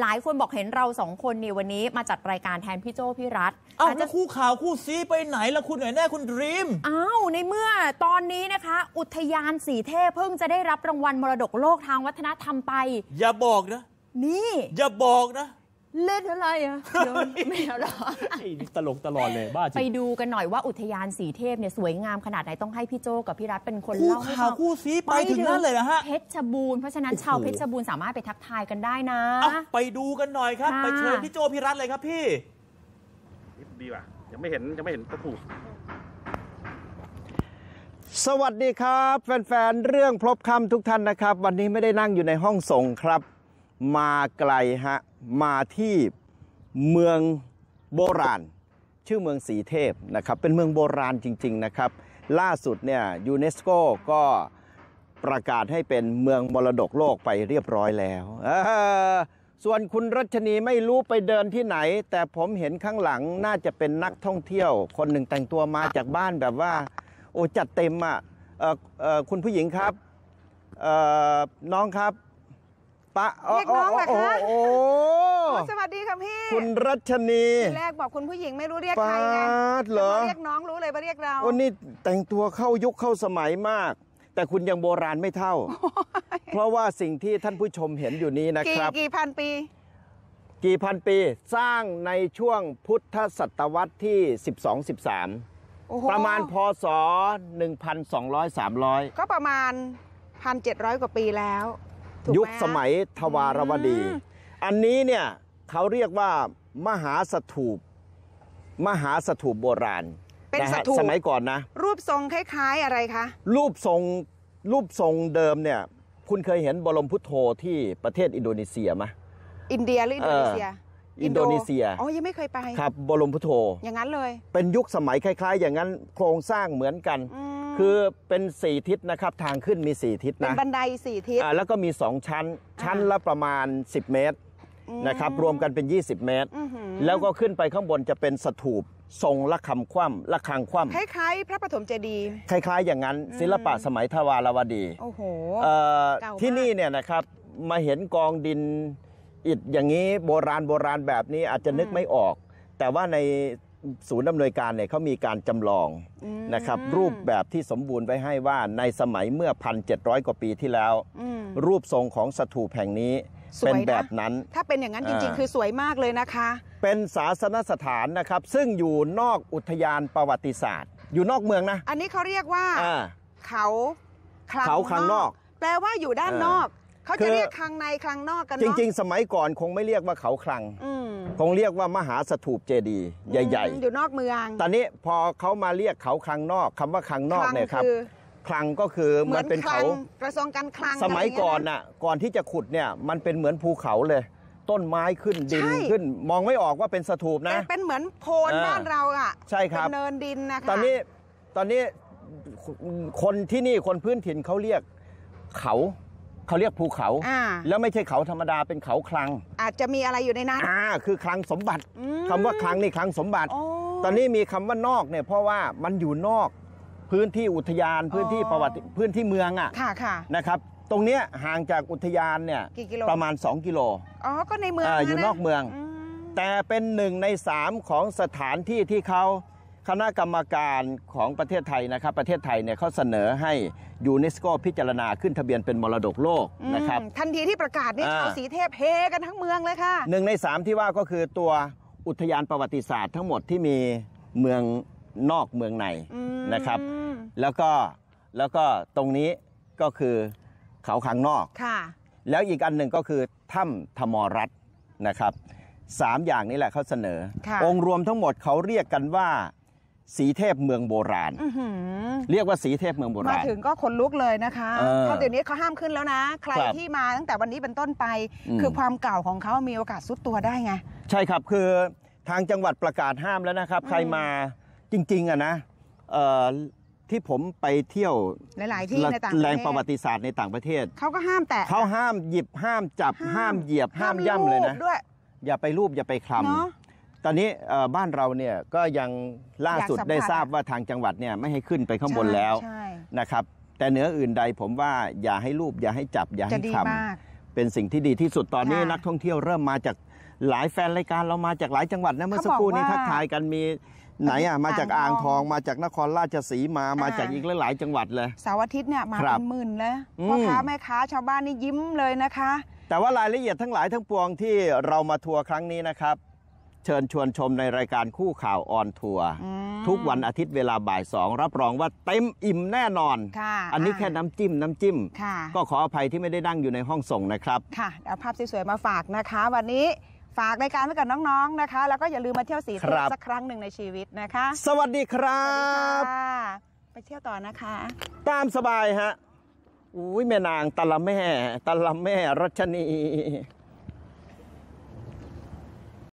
หลายคนบอกเห็นเราสองคนนี่วันนี้มาจัดรายการแทนพี่โจ้ พี่รัฐอ้าวคู่ข่าวคู่ซีไปไหนละคุณหน่อยแน่คุณดรีมอ้าว ในเมื่อ ตอนนี้นะคะ อุทยานสีเทพเพิ่งจะได้รับรางวัลมรดกโลกทางวัฒนธรรมไป อย่าบอกนะ นี่ อย่าบอกนะเล่นอะไรอ่ะไมนแมวหรอตลกตลอดเลยบ้าจริงไปดูกันหน่อยว่าอุทยานสีเทพเนี่ยสวยงามขนาดไหนต้องให้พี่โจกับพี่รัฐเป็นคนเล่าให้ฟังคู่ซีไปถึงนั่นเลยนะฮะเพชรบูรณ์เพราะฉะนั้นชาวเพชรบูรณ์สามารถไปทักทายกันได้นะ ไปดูกันหน่อยครับ ไปเชิญพี่โจพี่รัฐเลยครับพี่ ดีว่ะยังไม่เห็นยังไม่เห็นตะปูสวัสดีครับ แฟนๆเรื่องพลบคำทุกท่านนะครับ วันนี้ไม่ได้นั่งอยู่ในห้องส่งครับมาไกลฮะมาที่เมืองโบราณ ชื่อเมืองสีเทพนะครับ เป็นเมืองโบราณจริง ๆนะครับ ล่าสุดเนี่ยยูเนสโกก็ประกาศให้เป็นเมืองมรดกโลกไปเรียบร้อยแล้วส่วนคุณรัชนีไม่รู้ไปเดินที่ไหน แต่ผมเห็นข้างหลังน่าจะเป็นนักท่องเที่ยว คนหนึ่งแต่งตัวมาจากบ้านแบบว่า โอ้ จัดเต็มอ่ะคุณผู้หญิงครับ น้องครับะเรียกน้องเหรอคะโอ้โหสวัสดีค่ะพี่ คุณรัชนีทีแรกบอกคุณผู้หญิงไม่รู้เรียกใครไงเหรอาเรียกน้องรู้เลย่าเรียกเราวอ้นี่แต่งตัวเข้ายุคเข้าสมัยมาก แต่คุณยังโบราณไม่เท่า เพราะว่าสิ่งที่ท่านผู้ชมเห็นอยู่นี้นะครับ กี่พันปี กี่พันปีสร้างในช่วงพุทธศตวรรษที่ 12-13 ประมาณพศ 1 2 0 0 3 0 0 ก็ประมาณ 1,700 กว่าปีแล้วยุคสมัยทวารวดี อันนี้เนี่ยเขาเรียกว่ามหาสถูปมหาสถูปโบราณ เป็นสถูปสมัยก่อนนะ รูปทรงคล้ายๆอะไรคะรูปทรงรูปทรงเดิมเนี่ย คุณเคยเห็นบรมพุทโธที่ประเทศอินโดนีเซียไหมอินเดียหรืออินโดนีเซีย อินโดนีเซียอ๋อยังไม่เคยไป ครับ บรมพุทโธอย่างนั้นเลย เป็นยุคสมัยคล้าย ๆ อย่างนั้นโครงสร้างเหมือนกันคือเป็นสี่ทิศนะครับทางขึ้นมีสี่ทิศนะ เป็นบันไดสี่ทิศแล้วก็มีสองชั้น ชั้นละประมาณ 10 เมตรนะครับรวมกันเป็น 20 เมตร แล้วก็ขึ้นไปข้างบนจะเป็นสถูปทรงละคำคว่ำละคังคว่ำคล้ายๆ พระปฐมเจดีย์คล้ายๆ อย่างนั้นศิลปะสมัยทวารวดีโอ้โหที่นี่เนี่ยนะครับมาเห็นกองดินอิดอย่างนี้โบราณโบราณแบบนี้อาจจะนึกไม่ออก แต่ว่าในศูนย์ดำเนินการเนี่ยเขามีการจำลองอนะครับรูปแบบที่สมบูรณ์ไว้ให้ว่าในสมัยเมื่อ 1,700 กว่าปีที่แล้ว รูปทรงของสถูปแห่งนี้เป็นแบบนั้น ถ้าเป็นอย่างนั้นจริงๆ คือสวยมากเลยนะคะ เป็นศาสนสถานนะครับ ซึ่งอยู่นอกอุทยานประวัติศาสตร์ อยู่นอกเมืองนะ อันนี้เขาเรียกว่า เขาเขาคลังนอกแปลว่าอยู่ด้านนอกเขาจะเรียกคลังในคลังนอกกันจเนาะริงๆสมัยก่อนคงไม่เรียกว่าเขาคลังคงเรียกว่ามหาสถูปเจดีย์ใหญ่ ๆ อยู่นอกเมือง ตอนนี้พอเขามาเรียกเขาคลังนอกคำว่าคลังนอกเนี่ยครับ คลังก็คือเหมือนเป็นเขากระทรวงการคลังสมัยก่อนน่ะ ก่อนที่จะขุดเนี่ยมันเป็นเหมือนภูเขาเลย ต้นไม้ขึ้นดินขึ้น มองไม่ออกว่าเป็นสถูปนะเป็นเป็นเหมือนโพนบ้านเราอ่ะใช่ครับเนินดินนะคะตอนนี้ตอนนี้คนที่นี่คนพื้นถิ่นเขาเรียกเขาเขาเรียกภูเขา แล้วไม่ใช่เขาธรรมดาเป็นเขาคลัง อาจจะมีอะไรอยู่ในนั้นอ่าคือคลังสมบัติ คำคำว่าคลังนี่คลังสมบัติ ตอนนี้มีคำว่านอกเนี่ย เพราะว่ามันอยู่นอกพื้นที่อุทยาน พื้นที่ประวัติ พื้นที่เมืองอ่ะ ค่ะค่ะ นะครับ ตรงเนี้ยห่างจากอุทยานเนี่ยประมาณ2กิโล อ๋อ ก็ในเมืองออยู่นอกเมือง แต่เป็นหนึ่งในสามของสถานที่ที่เขาคณะกรรมการของประเทศไทยนะครับ ประเทศไทยเนี่ยเขาเสนอให้ยูเนสโกพิจารณาขึ้นทะเบียนเป็นมรดกโลกนะครับทันทีที่ประกาศนี่ชาวสีเทพเฮกันทั้งเมืองเลยค่ะหนึ่งในสามที่ว่าก็คือตัวอุทยานประวัติศาสตร์ทั้งหมดที่มีเมืองนอกเมืองในนะครับ แล้วก็แล้วก็ตรงนี้ก็คือเขาขังนอกค่ะแล้วอีกอันหนึ่งก็คือถ้ำธมรัตนะครับสามอย่างนี้แหละเขาเสนอ องค์รวมทั้งหมดเขาเรียกกันว่าสีเทพเมืองโบราณเรียกว่าสีเทพเมืองโบราณ มาถึงก็ขนลุกเลยนะคะเเดี๋ยวนี้เขาห้ามขึ้นแล้วนะ ใครที่มาตั้งแต่วันนี้เป็นต้นไป คือความเก่าของเขามีโอกาสซุดตัวได้ไงใช่ครับ คือทางจังหวัดประกาศห้ามแล้วนะครับ ใครมาจริง ๆอะนะที่ผมไปเที่ยวหลายๆที่ในต่างประเทศแรงประวัติศาสตร์ในต่างประเทศเขาก็ห้ามแต่เขาห้ามหยิบห้ามจับห้ามเหยียบห้ามย่ำเลยนะ อย่าไปรูปอย่าไปคลำตอนนี้บ้านเราเนี่ยก็ยังล่าสุดสได้ทราบว่าทางจังหวัดเนี่ยไม่ให้ขึ้นไปข้างบนแล้วนะครับ แต่เหนืออื่นใดผมว่าอย่าให้รูปอย่าให้จับอย่าให้ทำเป็นสิ่งที่ดีที่สุดตอนนี้นักท่องเที่ยวเริ่มมาจากหลายแฟนรายการเรามาจากหลายจังหวัดนะเมื่อสักครู่นี้ทักทายกันมีไหนอ่ะมาจากอ่างทอง มาจากนครราชสีมา มาจากอีกหลายจังหวัดเลยเสาร์อาทิตย์เนี่ยมาเป็นหมื่นเลยวพ่อค้าแม่ค้าชาวบ้านนี่ยิ้มเลยนะคะ แต่ว่ารายละเอียดทั้งหลายทั้งปวงที่เรามาทัวร์ครั้งนี้นะครับเชิญชวนชมในรายการคู่ข่าวออนทัวร์ทุกวันอาทิตย์เวลาบ่ายสอง รับรองว่าเต็มอิ่มแน่นอนค่ะ อันนี้แค่น้ำจิ้ม น้ำจิ้มค่ะ ก็ขออภัยที่ไม่ได้นั่งอยู่ในห้องส่งนะครับ ค่ะเอาภาพสวยๆมาฝากนะคะ วันนี้ฝากรายการไว้กับน้องๆนะคะ แล้วก็อย่าลืมมาเที่ยวสีสกครัสักครั้งหนึ่งในชีวิตนะคะ สวัสดีครับ ไปเที่ยวต่อนะคะ ตามสบายฮะอุ้ยแม่นางตะละแม่ตะละแม่รัชนี